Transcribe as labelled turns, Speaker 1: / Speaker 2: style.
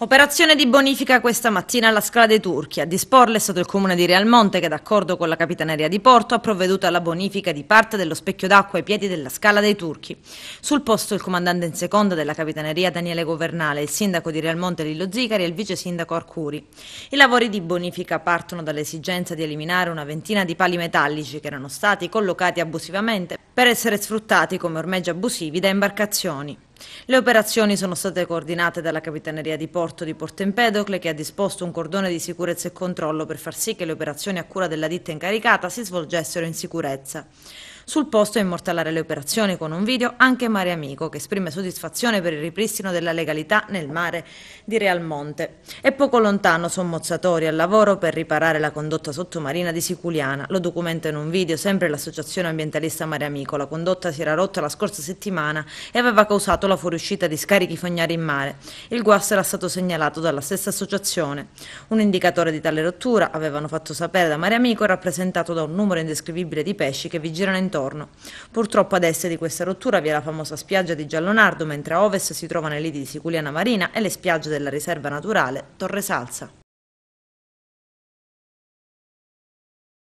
Speaker 1: Operazione di bonifica questa mattina alla Scala dei Turchi. A disporla è stato il comune di Realmonte che, d'accordo con la Capitaneria di Porto, ha provveduto alla bonifica di parte dello specchio d'acqua ai piedi della Scala dei Turchi. Sul posto il comandante in seconda della Capitaneria Daniele Governale, il sindaco di Realmonte Lillo Zicari e il vice sindaco Arcuri. I lavori di bonifica partono dall'esigenza di eliminare una ventina di pali metallici che erano stati collocati abusivamente per essere sfruttati come ormeggi abusivi da imbarcazioni. Le operazioni sono state coordinate dalla Capitaneria di Porto di Porto Empedocle che ha disposto un cordone di sicurezza e controllo per far sì che le operazioni a cura della ditta incaricata si svolgessero in sicurezza. Sul posto a immortalare le operazioni con un video anche Mare Amico, che esprime soddisfazione per il ripristino della legalità nel mare di Real Monte. E poco lontano sono mozzatori al lavoro per riparare la condotta sottomarina di Siculiana. Lo documenta in un video sempre l'associazione ambientalista Mare Amico. La condotta si era rotta la scorsa settimana e aveva causato la fuoriuscita di scarichi fognari in mare. Il guasto era stato segnalato dalla stessa associazione. Un indicatore di tale rottura, avevano fatto sapere da Mare Amico, è rappresentato da un numero indescrivibile di pesci che vi girano intorno attorno. Purtroppo ad est di questa rottura vi è la famosa spiaggia di Giallonardo, mentre a ovest si trovano le liti di Siculiana Marina e le spiagge della riserva naturale Torre Salsa.